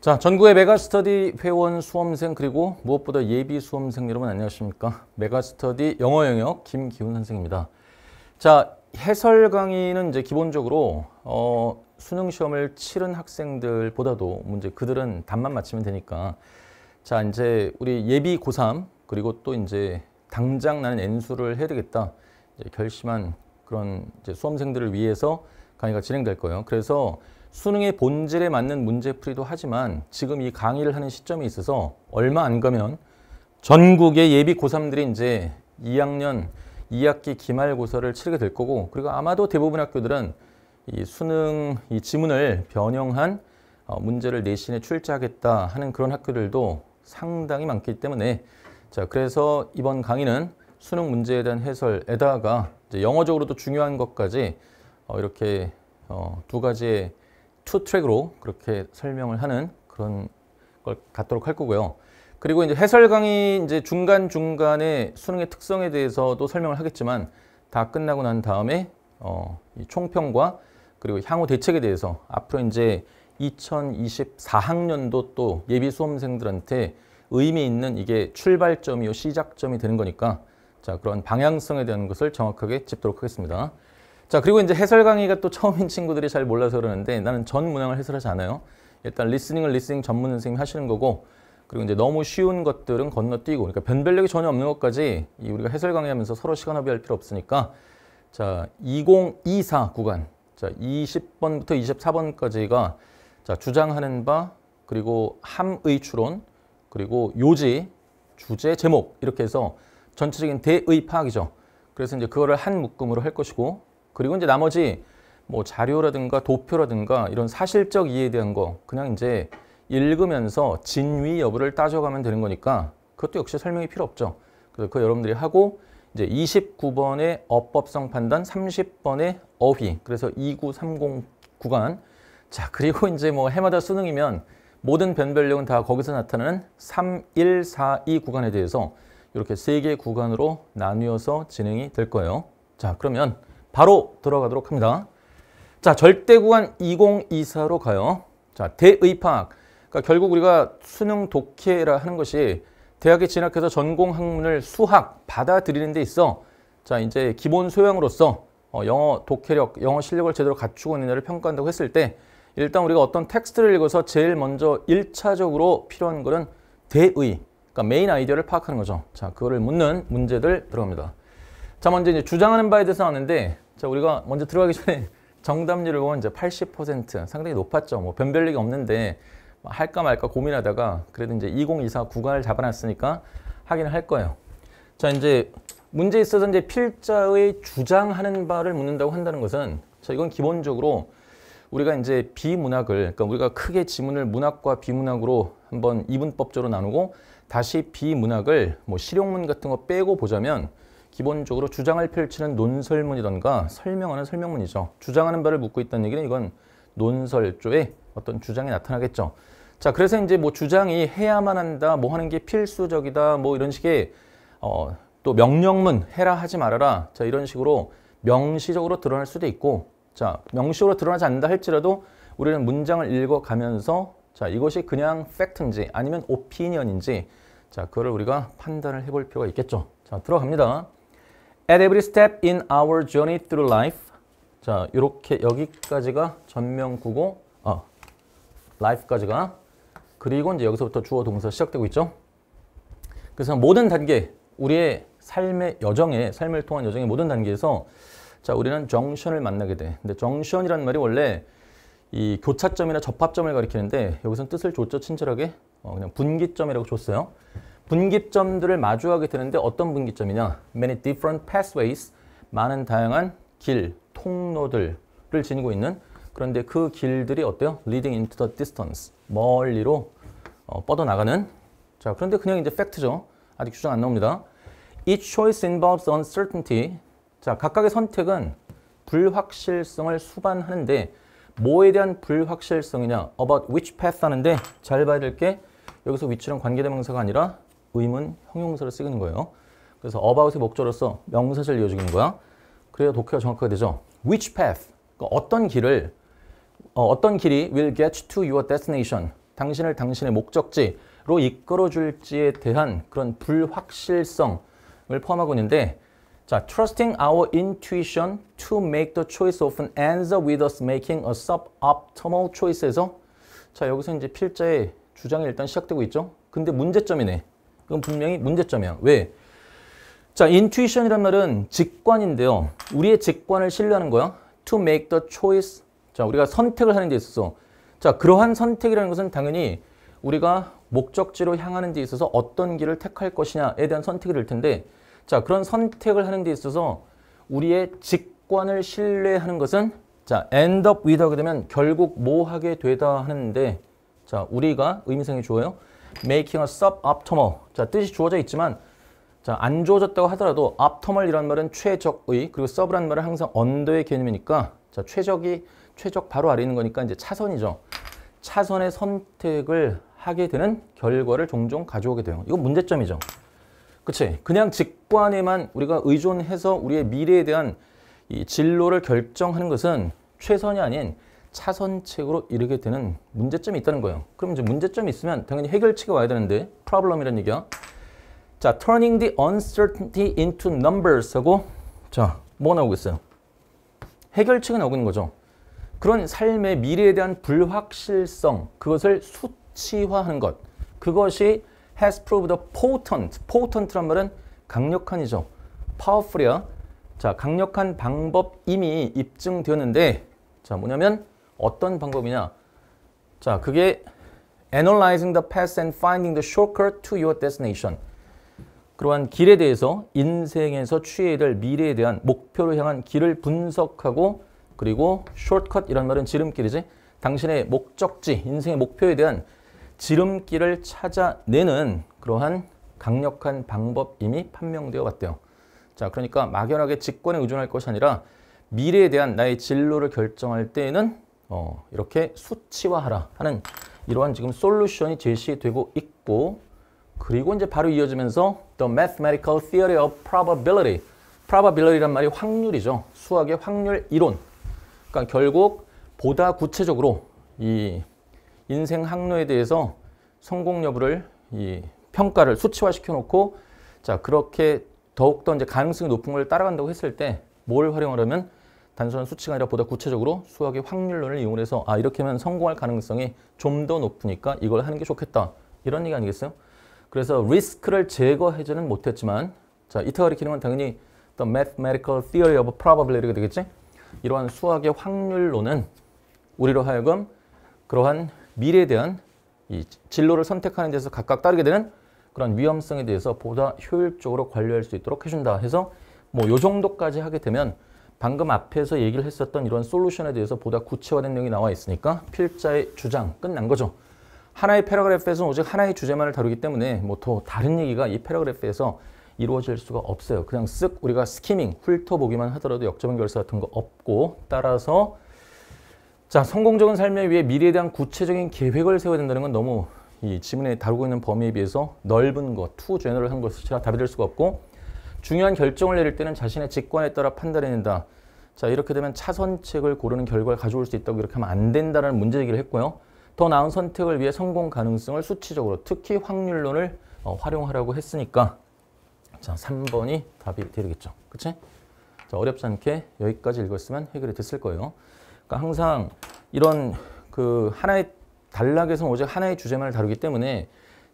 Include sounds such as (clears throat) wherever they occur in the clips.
자, 전국의 메가스터디 회원 수험생 그리고 무엇보다 예비 수험생 여러분 안녕하십니까? 메가스터디 영어 영역 김기훈 선생입니다. 자, 해설 강의는 이제 기본적으로 어, 수능 시험을 치른 학생들보다도 문제 그들은 답만 맞히면 되니까 자, 이제 우리 예비 고3 그리고 또 이제 당장 나는 N수를 해야 되겠다. 결심한 그런 수험생들을 위해서 강의가 진행될 거예요. 그래서 수능의 본질에 맞는 문제풀이도 하지만 지금 이 강의를 하는 시점에 있어서 얼마 안 가면 전국의 예비 고3들이 이제 2학년 2학기 기말고사를 치르게 될 거고 그리고 아마도 대부분 학교들은 이 수능 이 지문을 변형한 어, 문제를 내신에 출제하겠다 하는 그런 학교들도 상당히 많기 때문에 자 그래서 이번 강의는 수능 문제에 대한 해설에다가 영어적으로도 중요한 것까지 어, 이렇게 어, 두 가지의 투 트랙으로 그렇게 설명을 하는 그런 걸 갖도록 할 거고요. 그리고 이제 해설 강의 이제 중간 중간에 수능의 특성에 대해서도 설명을 하겠지만 다 끝나고 난 다음에 어, 이 총평과 그리고 향후 대책에 대해서 앞으로 이제 2024학년도 또 예비 수험생들한테 의미 있는 이게 출발점이요 시작점이 되는 거니까 자 그런 방향성에 대한 것을 정확하게 짚도록 하겠습니다. 자 그리고 이제 해설 강의가 또 처음인 친구들이 잘 몰라서 그러는데 나는 전 문항을 해설하지 않아요. 일단 리스닝을 리스닝 전문 선생님이 하시는 거고 그리고 이제 너무 쉬운 것들은 건너뛰고 그러니까 변별력이 전혀 없는 것까지 우리가 해설 강의하면서 서로 시간 합의할 필요 없으니까 자2024 구간 자 20번부터 24번까지가 자 주장하는 바 그리고 함의 추론 그리고 요지 주제 제목 이렇게 해서 전체적인 대의 파악이죠. 그래서 이제 그거를 한 묶음으로 할 것이고 그리고 이제 나머지 뭐 자료라든가 도표라든가 이런 사실적 이해에 대한 거 그냥 이제 읽으면서 진위 여부를 따져가면 되는 거니까 그것도 역시 설명이 필요 없죠. 그래서 그 여러분들이 하고 이제 29번의 어법성 판단, 30번의 어휘, 그래서 2930 구간. 자, 그리고 (laughs) 이제 뭐 해마다 수능이면 모든 변별력은 다 거기서 나타나는 3142 구간에 대해서 이렇게 세개 구간으로 나누어서 진행이 될 거예요. 자, 그러면 바로 들어가도록 합니다. 자, 절대구간 2024로 가요. 자, 대의학. 그러니까 결국 우리가 수능 독해라 하는 것이 대학에 진학해서 전공 학문을 수학 받아들이는 데 있어 자 이제 기본 소양으로서 어, 영어 독해력, 영어 실력을 제대로 갖추고 있느냐를 평가한다고 했을 때 일단 우리가 어떤 텍스트를 읽어서 제일 먼저 일차적으로 필요한 것은 대의, 그러니까 메인 아이디어를 파악하는 거죠. 자, 그거를 묻는 문제들 들어갑니다. 자 먼저 이제 주장하는 바에 대해서 나왔는데 자 우리가 먼저 들어가기 전에 (laughs) 정답률을 보면 이제 80% 상당히 높았죠. 뭐 변별력이 없는데 뭐 할까 말까 고민하다가 그래도 이제 2024 구간을 잡아놨으니까 하기는 할 거예요. 자 이제 문제에 있어서 이제 필자의 주장하는 바를 묻는다고 한다는 것은 자 이건 기본적으로 우리가 이제 비문학을 그러니까 우리가 크게 지문을 문학과 비문학으로 한번 이분법적으로 나누고 다시 비문학을 뭐 실용문 같은 거 빼고 보자면 기본적으로 주장을 펼치는 논설문이던가 설명하는 설명문이죠. 주장하는 바를 묻고 있다는 얘기는 이건 논설조의 어떤 주장이 나타나겠죠. 자, 그래서 이제 뭐 주장이 해야만 한다, 뭐 하는 게 필수적이다, 뭐 이런 식의 어, 또 명령문 해라 하지 말아라. 자, 이런 식으로 명시적으로 드러날 수도 있고, 자, 명시적으로 드러나지 않는다 할지라도 우리는 문장을 읽어가면서 자, 이것이 그냥 팩트인지 아니면 오피니언인지 자, 그거를 우리가 판단을 해볼 필요가 있겠죠. 자, 들어갑니다. At every step in our journey through life 자 이렇게 여기까지가 전명구고 어, life까지가 그리고 이제 여기서부터 주어 동사 시작되고 있죠. 그래서 모든 단계 우리의 삶의 여정에 삶을 통한 여정의 모든 단계에서 자 우리는 정션을 만나게 돼. 근데 정션이라는 말이 원래 이 교차점이나 접합점을 가리키는데 여기서는 뜻을 줬죠 친절하게 어, 그냥 분기점이라고 줬어요. 분기점들을 마주하게 되는데 어떤 분기점이냐 many different pathways 많은 다양한 길, 통로들을 지니고 있는 그런데 그 길들이 어때요? leading into the distance 멀리로 어, 뻗어나가는 자 그런데 그냥 이제 팩트죠 아직 주장 안 나옵니다 each choice involves uncertainty 자 각각의 선택은 불확실성을 수반하는데 뭐에 대한 불확실성이냐 about which path 하는데 잘 봐야 될게 여기서 위치랑 관계대명사가 아니라 의문 형용사를 쓰는 거예요. 그래서 about의 목적으로서 명사절 이어주는 거야. 그래야 독해가 정확하게 되죠. Which path? 그러니까 어떤 길을 어, 어떤 길이 will get to your destination? 당신을 당신의 목적지로 이끌어줄지에 대한 그런 불확실성을 포함하고 있는데 자, trusting our intuition to make the choice o f a n ends up with us making a suboptimal choice에서 자, 여기서 이제 필자의 주장이 일단 시작되고 있죠. 근데 문제점이네. 그건 분명히 문제점이야. 왜? 자, 인투이션이란 말은 직관인데요. 우리의 직관을 신뢰하는 거야. To make the choice. 자, 우리가 선택을 하는 데 있어서. 자, 그러한 선택이라는 것은 당연히 우리가 목적지로 향하는 데 있어서 어떤 길을 택할 것이냐에 대한 선택이 될 텐데 자, 그런 선택을 하는 데 있어서 우리의 직관을 신뢰하는 것은 자, end up with 하게 되면 결국 뭐 하게 되다 하는데 자, 우리가 의미상이좋아요 making a suboptimal. 자, 뜻이 주어져 있지만 자, 안 주어졌다고 하더라도 optimal이란 말은 최적의, 그리고 sub란 말은 항상 언더의 개념이니까 자, 최적이 최적 바로 아래 있는 거니까 이제 차선이죠. 차선의 선택을 하게 되는 결과를 종종 가져오게 돼요. 이거 문제점이죠. 그치? 그냥 직관에만 우리가 의존해서 우리의 미래에 대한 이 진로를 결정하는 것은 최선이 아닌 차선책으로 이르게 되는 문제점이 있다는 거예요. 그럼 이제 문제점이 있으면 당연히 해결책이 와야 되는데 problem이라는 얘기야. 자, turning the uncertainty into numbers 하고 자, 뭐 나오고 있어요? 해결책이 나오고 있는 거죠. 그런 삶의 미래에 대한 불확실성, 그것을 수치화하는 것. 그것이 has proved potent. potent란 말은 강력한이죠. powerful이야. 자, 강력한 방법임이 입증되었는데 자, 뭐냐면 어떤 방법이냐? 자, 그게 analyzing the p a t and finding the shortcut to your destination. 그러한 길에 대해서 인생에서 취해야 될 미래에 대한 목표를 향한 길을 분석하고 그리고 shortcut이란 말은 지름길이지. 당신의 목적지, 인생의 목표에 대한 지름길을 찾아내는 그러한 강력한 방법임이 판명되어 왔대요. 자, 그러니까 막연하게 직권에 의존할 것이 아니라 미래에 대한 나의 진로를 결정할 때에는 어, 이렇게 수치화하라 하는 이러한 지금 솔루션이 제시되고 있고 그리고 이제 바로 이어지면서 The Mathematical Theory of Probability Probability란 말이 확률이죠. 수학의 확률 이론. 그러니까 결국 보다 구체적으로 이 인생 항로에 대해서 성공 여부를 이 평가를 수치화시켜 놓고 자 그렇게 더욱더 이제 가능성이 높은 걸 따라간다고 했을 때 뭘 활용하려면 단순한 수치가 아니라 보다 구체적으로 수학의 확률론을 이용해서 아 이렇게 하면 성공할 가능성이 좀 더 높으니까 이걸 하는 게 좋겠다. 이런 얘기 아니겠어요? 그래서 리스크를 제거해지는 못했지만 자 이타 가리키는 건 당연히 The Mathematical Theory of Probability가 되겠지? 이러한 수학의 확률론은 우리로 하여금 그러한 미래에 대한 이 진로를 선택하는 데서 각각 따르게 되는 그런 위험성에 대해서 보다 효율적으로 관리할 수 있도록 해준다 해서 뭐 요 정도까지 하게 되면 방금 앞에서 얘기를 했었던 이런 솔루션에 대해서 보다 구체화된 내용이 나와 있으니까 필자의 주장 끝난 거죠. 하나의 패러그래프에서 오직 하나의 주제만을 다루기 때문에 뭐 더 다른 얘기가 이 패러그래프에서 이루어질 수가 없어요. 그냥 쓱 우리가 스키밍, 훑어보기만 하더라도 역적 결사 같은 거 없고 따라서 자 성공적인 삶을 위해 미래에 대한 구체적인 계획을 세워야 된다는 건 너무 이 지문에 다루고 있는 범위에 비해서 넓은 것, 투 제너를 한 것이라 답이 될 수가 없고 중요한 결정을 내릴 때는 자신의 직관에 따라 판단해된다자 이렇게 되면 차선책을 고르는 결과를 가져올 수 있다고 이렇게 하면 안된다는 문제 제기를 했고요. 더 나은 선택을 위해 성공 가능성을 수치적으로 특히 확률론을 어, 활용하라고 했으니까 자 3번이 답이 되겠죠. 그치? 자 어렵지 않게 여기까지 읽었으면 해결이 됐을 거예요. 그러니까 항상 이런 그 하나의 단락에서 오직 하나의 주제만을 다루기 때문에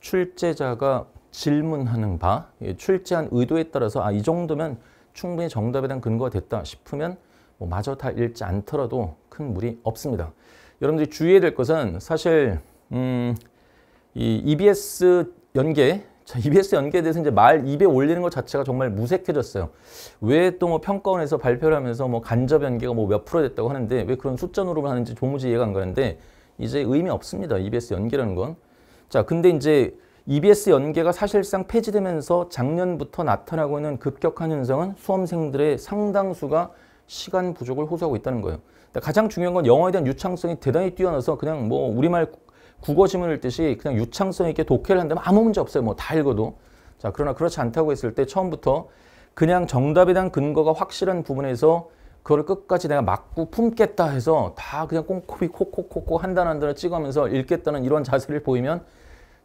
출제자가 질문하는 바, 예, 출제한 의도에 따라서 아, 이 정도면 충분히 정답에 대한 근거가 됐다 싶으면 뭐 마저 다 읽지 않더라도 큰 무리 없습니다. 여러분들이 주의해야 될 것은 사실 음, 이 EBS 연계, 자, EBS 연계에 대해서 이제 말 입에 올리는 것 자체가 정말 무색해졌어요. 왜 또 뭐 평가원에서 발표를 하면서 뭐 간접 연계가 뭐몇 프로 됐다고 하는데 왜 그런 숫자 노름 하는지 도무지 이해가 안 가는데 이제 의미 없습니다. EBS 연계라는 건. 자, 근데 이제 EBS 연계가 사실상 폐지되면서 작년부터 나타나고 있는 급격한 현상은 수험생들의 상당수가 시간 부족을 호소하고 있다는 거예요. 가장 중요한 건 영어에 대한 유창성이 대단히 뛰어나서 그냥 뭐 우리말 국어 지문 읽듯이 그냥 유창성 있게 독해를 한다면 아무 문제 없어요. 뭐 다 읽어도. 자, 그러나 그렇지 않다고 했을 때 처음부터 그냥 정답에 대한 근거가 확실한 부분에서 그걸 끝까지 내가 막고 품겠다 해서 다 그냥 꼼꼼히 콕콕콕콕 한단 한 단을 찍으면서 읽겠다는 이런 자세를 보이면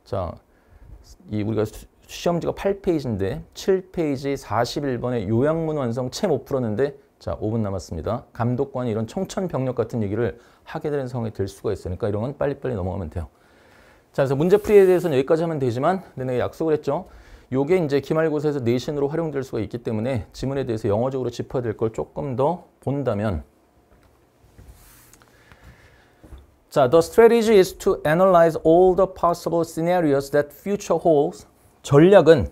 자이 우리가 시험지가 8페이지인데 7페이지 41번에 요양문 완성 채 못 풀었는데 자 5분 남았습니다. 감독관이 이런 청천벽력 같은 얘기를 하게 되는 상황이 될 수가 있으니까 이런 건 빨리빨리 넘어가면 돼요. 자 그래서 문제풀이에 대해서는 여기까지 하면 되지만 내가 약속을 했죠. 요게 이제 기말고사에서 내신으로 네 활용될 수가 있기 때문에 지문에 대해서 영어적으로 짚어야 될 걸 조금 더 본다면 자, the strategy is to analyze all the possible scenarios that future holds. 전략은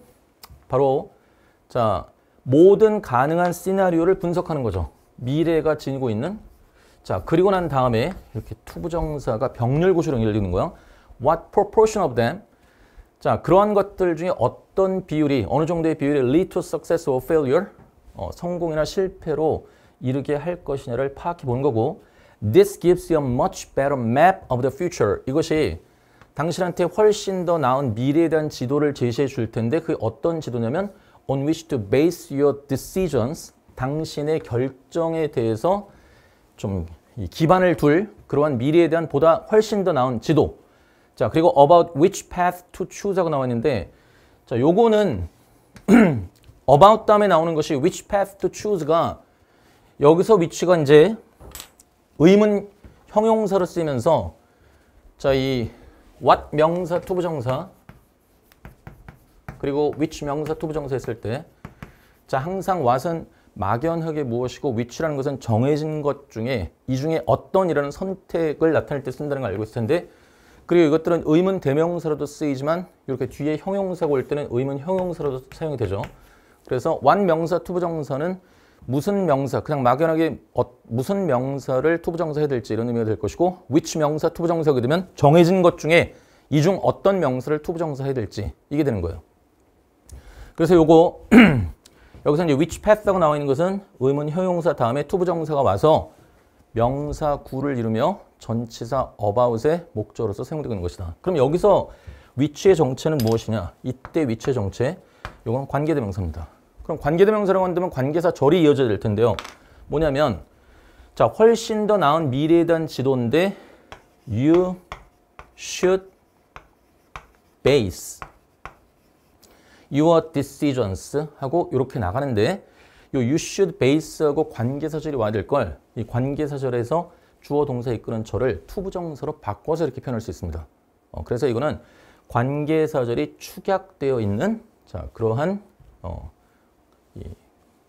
바로 자, 모든 가능한 시나리오를 분석하는 거죠. 미래가 지니고 있는 자, 그리고 난 다음에 이렇게 투부정사가 병렬고시로 열리는 거야. What proportion of them? 자, 그러한 것들 중에 어떤 비율이, 어느 정도의 비율이 lead to success or failure? 어, 성공이나 실패로 이르게 할 것이냐를 파악해 보는 거고 This gives you a much better map of the future. 이것이 당신한테 훨씬 더 나은 미래에 대한 지도를 제시해 줄 텐데 그 어떤 지도냐면 on which to base your decisions 당신의 결정에 대해서 좀 기반을 둘 그러한 미래에 대한 보다 훨씬 더 나은 지도 자 그리고 about which path to choose 하고 나와 는데자 요거는 about 다음에 나오는 것이 which path to choose가 여기서 위치가 이제 의문 형용사로 쓰면서 자 이 what 명사 투부정사 그리고 which 명사 투부정사 했을 때 자 항상 what은 막연하게 무엇이고 위치라는 것은 정해진 것 중에 이 중에 어떤이라는 선택을 나타낼 때 쓴다는 걸 알고 있을 텐데 그리고 이것들은 의문 대명사로도 쓰이지만 이렇게 뒤에 형용사가 올 때는 의문 형용사로도 사용이 되죠. 그래서 완명사 투부정사는 무슨 명사, 그냥 막연하게 어, 무슨 명사를 투부정사 해야 될지 이런 의미가 될 것이고 which 명사 투부정사가 되면 정해진 것 중에 이 중 어떤 명사를 투부정사 해야 될지 이게 되는 거예요. 그래서 요거 (clears throat) 여기서 이제 which path라고 나와 있는 것은 의문 형용사 다음에 투부정사가 와서 명사 구를 이루며 전치사 about의 목적으로서 사용되고 있는 것이다. 그럼 여기서 위치의 정체는 무엇이냐? 이때 위치의 정체, 이건 관계대명사입니다. 그럼 관계대명사라고 한다면 관계사 절이 이어져야 될 텐데요. 뭐냐면 자 훨씬 더 나은 미래에 대한 지도인데 you should base your decisions 하고 이렇게 나가는데 요 you should base하고 관계사절이 와야 될 걸 이 관계사절에서 주어 동사 에 이끄는 절을 투부정사로 바꿔서 이렇게 표현할 수 있습니다. 어, 그래서 이거는 관계사절이 축약되어 있는 자 그러한 어, 예.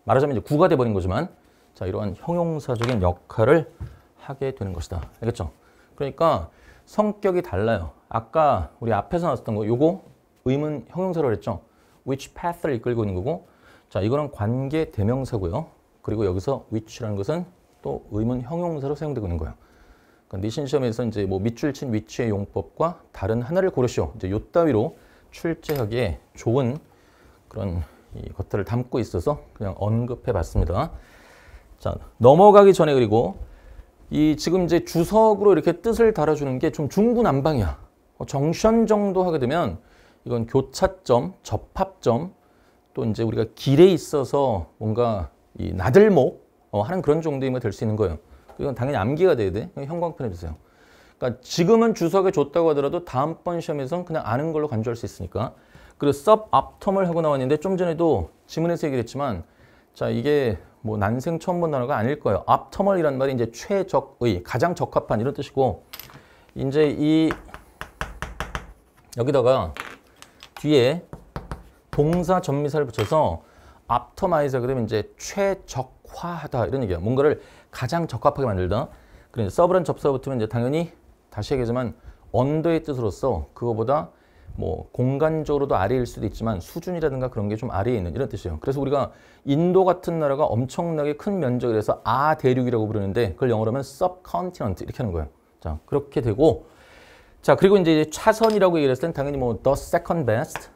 말하자면 이제 구가 돼버린 거지만 자 이러한 형용사적인 역할을 하게 되는 것이다. 알겠죠? 그러니까 성격이 달라요. 아까 우리 앞에서 나왔던 거 요거 의문 형용사로 그랬죠? which path를 이끌고 있는 거고 자 이거는 관계 대명사고요. 그리고 여기서 which라는 것은 또 의문 형용사로 사용되고 있는 거예요. 그 그러니까 니신 시험에서 이제 뭐 밑줄 친 위치의 용법과 다른 하나를 고르시오. 이제 요 따위로 출제하기에 좋은 그런 것들을 담고 있어서 그냥 언급해 봤습니다. 자, 넘어가기 전에 그리고 이 지금 이제 주석으로 이렇게 뜻을 달아주는 게 좀 중구난방이야. 어, 정션 정도 하게 되면 이건 교차점, 접합점, 또 이제 우리가 길에 있어서 뭔가 이 나들목 어, 하는 그런 정도이면 될 수 있는 거예요. 이건 당연히 암기가 돼야 돼. 형광펜 해주세요. 그러니까 지금은 주석에 줬다고 하더라도 다음번 시험에선 그냥 아는 걸로 간주할 수 있으니까 그리고 suboptimal 하고 나왔는데 좀 전에도 지문에서 얘기를 했지만 자 이게 뭐 난생 처음 본 단어가 아닐 거예요. optimal이란 말이 이제 최적의, 가장 적합한 이런 뜻이고 이제 이 여기다가 뒤에 동사 전미사를 붙여서 optimize 그러면 이제 최적화하다 이런 얘기야. 뭔가를 가장 적합하게 만들다. 그리고 서브란 접사 붙으면 이제 당연히 다시 얘기하지만 언더의 뜻으로서 그거보다 뭐 공간적으로도 아래일 수도 있지만 수준이라든가 그런 게 좀 아래에 있는 이런 뜻이에요. 그래서 우리가 인도 같은 나라가 엄청나게 큰 면적을 해서 아 대륙이라고 부르는데 그걸 영어로 하면 subcontinent 이렇게 하는 거예요. 자 그렇게 되고 자 그리고 이제 차선이라고 얘기했을 를땐 당연히 뭐 the second best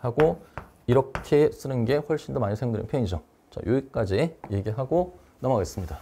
하고 이렇게 쓰는 게 훨씬 더 많이 사용되는 편이죠. 자 여기까지 얘기하고 넘어가겠습니다.